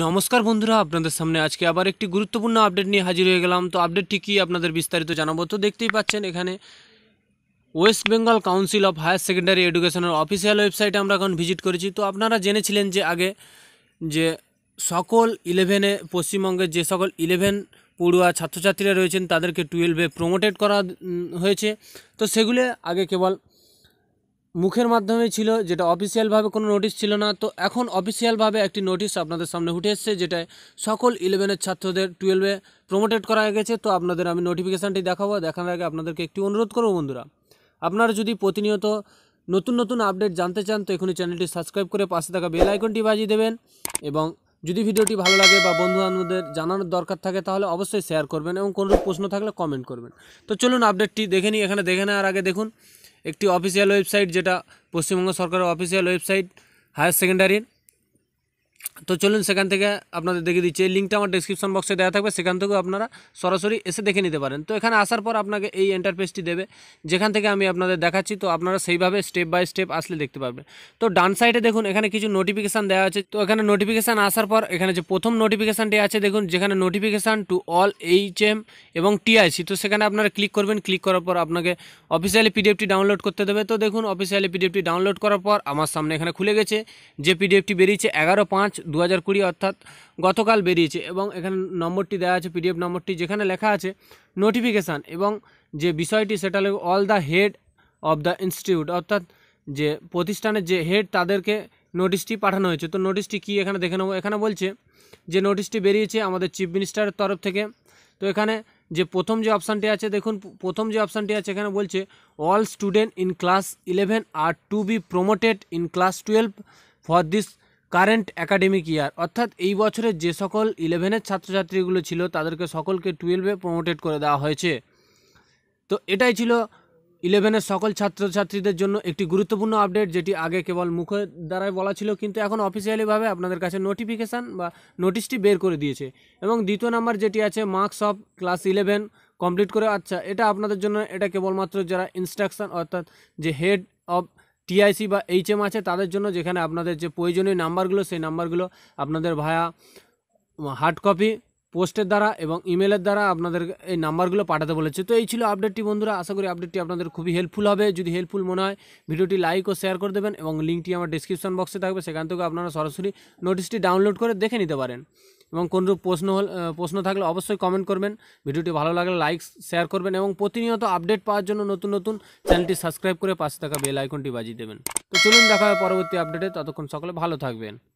নমস্কার বন্ধুরা আপনাদের সামনে আজকে আবার একটি গুরুত্বপূর্ণ আপডেট নিয়ে হাজির হয়ে গেলাম তো আপডেটটি কী আপনাদের বিস্তারিত জানাবো তো দেখতেই পাচ্ছেন এখানে West Bengal Council of Higher Secondary এডুকেশনের অফিসিয়াল ওয়েবসাইটে আমরা এখন ভিজিট করেছি তো আপনারা জেনেছিলেন যে আগে যে সকল ইলেভেনে পশ্চিমবঙ্গের যে সকল ইলেভেন পড়ুয়া ছাত্রছাত্রীরা রয়েছেন তাদেরকে টুয়েলভে প্রমোটেড করা হয়েছে তো সেগুলো আগে কেবল মুখের মাধ্যমে ছিল যেটা অফিসিয়ালভাবে কোনো নোটিশ ছিল না তো এখন অফিসিয়ালভাবে একটি নোটিশ আপনাদের সামনে উঠে এসছে যেটা সকল ইলেভেনের ছাত্রদের টুয়েলভে প্রমোটেড করা গেছে তো আপনাদের আমি নোটিফিকেশানটি দেখাবো দেখানোর আগে আপনাদেরকে একটি অনুরোধ করবো বন্ধুরা আপনারা যদি প্রতিনিয়ত নতুন নতুন আপডেট জানতে চান তো এখনই চ্যানেলটি সাবস্ক্রাইব করে পাশে থাকা বেল আইকনটি বাজিয়ে দেবেন এবং যদি ভিডিওটি ভালো লাগে বা বন্ধু বান্ধবদের জানানোর দরকার থাকে তাহলে অবশ্যই শেয়ার করবেন এবং কোনো প্রশ্ন থাকলে কমেন্ট করবেন তো চলুন আপডেটটি দেখে নিই এখানে দেখে নেওয়ার আগে দেখুন একটি অফিশিয়াল ওয়েবসাইট যেটা পশ্চিমবঙ্গ সরকারের অফিশিয়াল ওয়েবসাইট হাইয়ার সেকেন্ডারি তো চলুন সেখান থেকে আপনাদের দেখে দিচ্ছি এই লিঙ্কটা আমার ডিসক্রিপশন বক্সে দেওয়া থাকবে সেখান থেকেও আপনারা সরাসরি এসে দেখে নিতে পারেন তো এখানে আসার পর আপনাকে এই এন্টারপেজটি দেবে যেখান থেকে আমি আপনাদের দেখাচ্ছি তো আপনারা সেইভাবে স্টেপ বাই স্টেপ আসলে দেখতে পারবেন তো ডান সাইডে দেখুন এখানে কিছু নোটিফিকেশান দেওয়া আছে তো এখানে নোটিফিকেশান আসার পর এখানে যে প্রথম নোটিফিকেশানটি আছে দেখুন যেখানে notification to all H M এবং টিআইসি তো সেখানে আপনারা ক্লিক করবেন ক্লিক করার পর আপনাকে অফিসিয়ালি পিডিএফটি ডাউনলোড করতে দেবে তো দেখুন অফিসিয়ালি পিডিএফটি ডাউনলোড করার পর আমার সামনে এখানে খুলে গেছে যে পিডিএফটি বেরিয়েছে এগারো পাঁচ পাঁচ দু হাজার কুড়ি অর্থাৎ গতকাল বেরিয়েছে এবং এখানে নম্বরটি দেওয়া আছে পিডিএফ নম্বরটি যেখানে লেখা আছে নোটিফিকেশান এবং যে বিষয়টি সেটা all the head of the institute অর্থাৎ যে প্রতিষ্ঠানের যে হেড তাদেরকে নোটিশটি পাঠানো হয়েছে তো নোটিশটি কি এখানে দেখে নেবো এখানে বলছে যে নোটিশটি বেরিয়েছে আমাদের চিফ মিনিস্টারের তরফ থেকে তো এখানে যে প্রথম যে অপশানটি আছে দেখুন প্রথম যে অপশানটি আছে এখানে বলছে all student in class eleven are to be promoted in class twelve for this current academic year অর্থাৎ এই বছরের যে সকল ইলেভেনের ছাত্রছাত্রীগুলো ছিল তাদেরকে সকলকে টুয়েলভে প্রমোটেড করে দেওয়া হয়েছে তো এটাই ছিল ইলেভেনের সকল ছাত্রছাত্রীদের জন্য একটি গুরুত্বপূর্ণ আপডেট যেটি আগে কেবল মুখের দ্বারাই বলা ছিল কিন্তু এখন অফিসিয়ালিভাবে আপনাদের কাছে নোটিফিকেশান বা নোটিশটি বের করে দিয়েছে এবং দ্বিতীয় নাম্বার যেটি আছে marks of class eleven complete করে আচ্ছা এটা আপনাদের জন্য এটা কেবলমাত্র যারা ইনস্ট্রাকশান অর্থাৎ যে হেড অফ টিআইসি বা এইচএম আছে তাদের জন্য যেখানে আপনাদের যে প্রয়োজনীয় নাম্বারগুলো সেই নাম্বারগুলো আপনাদের ভায়া হার্ড কপি পোস্টের দ্বারা এবং ইমেলের দ্বারা আপনাদের এই নাম্বারগুলো পাঠাতে বলেছে তো এই ছিল আপডেটটি বন্ধুরা আশা করি আপডেটটি আপনাদের খুবই হেল্পফুল হবে যদি হেল্পফুল মনে হয় ভিডিওটি লাইক ও শেয়ার করে দেবেন এবং লিঙ্কটি আমার ডিসক্রিপশন বক্সে থাকবে সেখান থেকে আপনারা সরাসরি নোটিশটি ডাউনলোড করে দেখে নিতে পারেন এবং কোনরূপ প্রশ্ন হল প্রশ্ন থাকলে অবশ্যই কমেন্ট করবেন ভিডিওটি ভালো লাগলে লাইক শেয়ার করবেন এবং প্রতিনিয়ত আপডেট পাওয়ার জন্য নতুন নতুন চ্যানেলটি সাবস্ক্রাইব করে পাশে থাকা বেল আইকনটি বাজিয়ে দেবেন তো চলুন দেখা হবে পরবর্তী আপডেটে ততক্ষণ সকলে ভালো থাকবেন